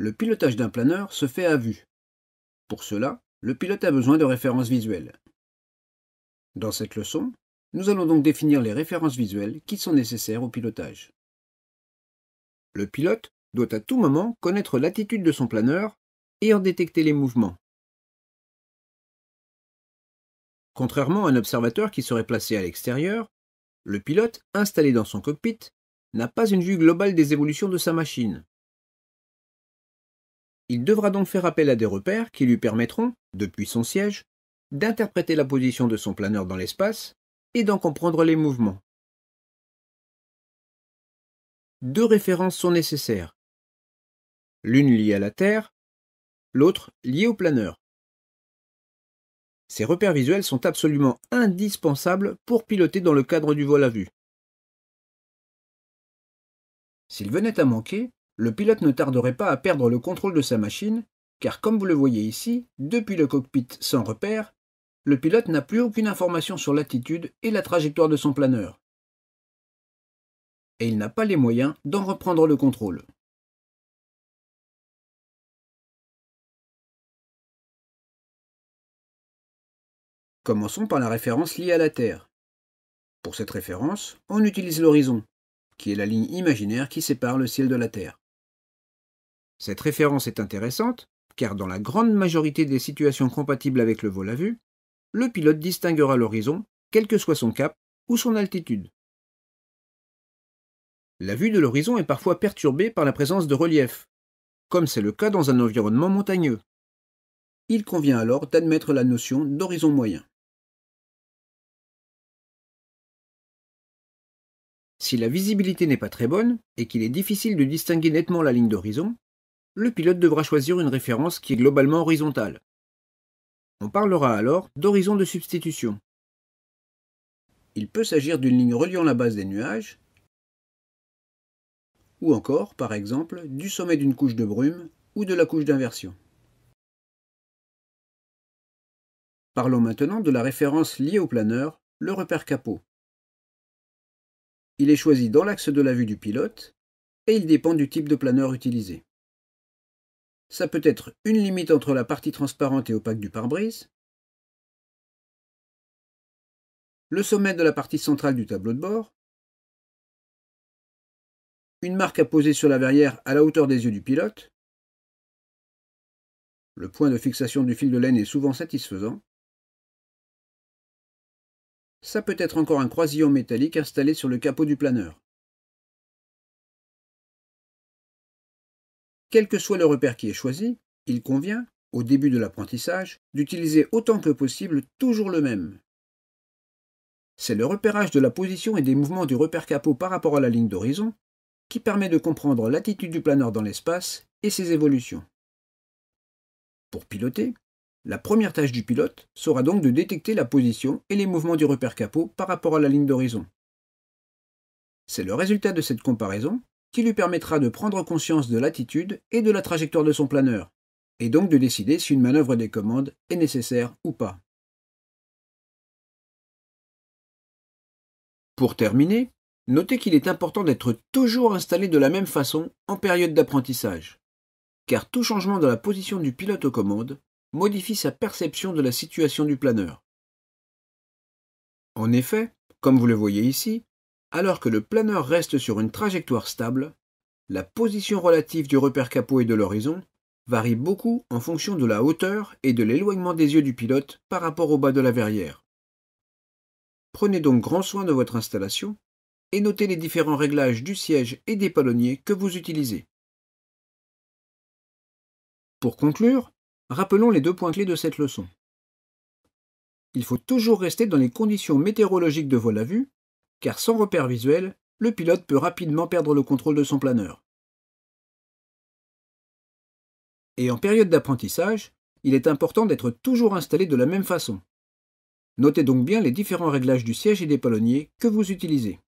le pilotage d'un planeur se fait à vue. Pour cela, le pilote a besoin de références visuelles. Dans cette leçon, nous allons donc définir les références visuelles qui sont nécessaires au pilotage. Le pilote doit à tout moment connaître l'attitude de son planeur et en détecter les mouvements. Contrairement à un observateur qui serait placé à l'extérieur, le pilote, installé dans son cockpit, n'a pas une vue globale des évolutions de sa machine. Il devra donc faire appel à des repères qui lui permettront, depuis son siège, d'interpréter la position de son planeur dans l'espace et d'en comprendre les mouvements. Deux références sont nécessaires, l'une liée à la Terre, l'autre liée au planeur. Ces repères visuels sont absolument indispensables pour piloter dans le cadre du vol à vue. S'il venait à manquer, le pilote ne tarderait pas à perdre le contrôle de sa machine, car comme vous le voyez ici, depuis le cockpit sans repère, le pilote n'a plus aucune information sur l'attitude et la trajectoire de son planeur. Et il n'a pas les moyens d'en reprendre le contrôle. Commençons par la référence liée à la Terre. Pour cette référence, on utilise l'horizon, qui est la ligne imaginaire qui sépare le ciel de la Terre. Cette référence est intéressante, car dans la grande majorité des situations compatibles avec le vol à vue, le pilote distinguera l'horizon, quel que soit son cap ou son altitude. La vue de l'horizon est parfois perturbée par la présence de relief, comme c'est le cas dans un environnement montagneux. Il convient alors d'admettre la notion d'horizon moyen. Si la visibilité n'est pas très bonne et qu'il est difficile de distinguer nettement la ligne d'horizon, le pilote devra choisir une référence qui est globalement horizontale. On parlera alors d'horizon de substitution. Il peut s'agir d'une ligne reliant la base des nuages, ou encore, par exemple, du sommet d'une couche de brume ou de la couche d'inversion. Parlons maintenant de la référence liée au planeur, le repère capot. Il est choisi dans l'axe de la vue du pilote et il dépend du type de planeur utilisé ça peut être une limite entre la partie transparente et opaque du pare-brise, le sommet de la partie centrale du tableau de bord, une marque à poser sur la verrière à la hauteur des yeux du pilote, le point de fixation du fil de laine est souvent satisfaisant, ça peut être encore un croisillon métallique installé sur le capot du planeur. Quel que soit le repère qui est choisi, il convient, au début de l'apprentissage, d'utiliser autant que possible toujours le même. C'est le repérage de la position et des mouvements du repère capot par rapport à la ligne d'horizon qui permet de comprendre l'attitude du planeur dans l'espace et ses évolutions. Pour piloter, la première tâche du pilote sera donc de détecter la position et les mouvements du repère capot par rapport à la ligne d'horizon. C'est le résultat de cette comparaison qui lui permettra de prendre conscience de l'attitude et de la trajectoire de son planeur, et donc de décider si une manœuvre des commandes est nécessaire ou pas. Pour terminer, notez qu'il est important d'être toujours installé de la même façon en période d'apprentissage, car tout changement dans la position du pilote aux commandes modifie sa perception de la situation du planeur. En effet, comme vous le voyez ici, alors que le planeur reste sur une trajectoire stable, la position relative du repère capot et de l'horizon varie beaucoup en fonction de la hauteur et de l'éloignement des yeux du pilote par rapport au bas de la verrière. Prenez donc grand soin de votre installation et notez les différents réglages du siège et des palonniers que vous utilisez. Pour conclure, rappelons les deux points clés de cette leçon. Il faut toujours rester dans les conditions météorologiques de vol à vue car sans repère visuel, le pilote peut rapidement perdre le contrôle de son planeur. Et en période d'apprentissage, il est important d'être toujours installé de la même façon. Notez donc bien les différents réglages du siège et des palonniers que vous utilisez.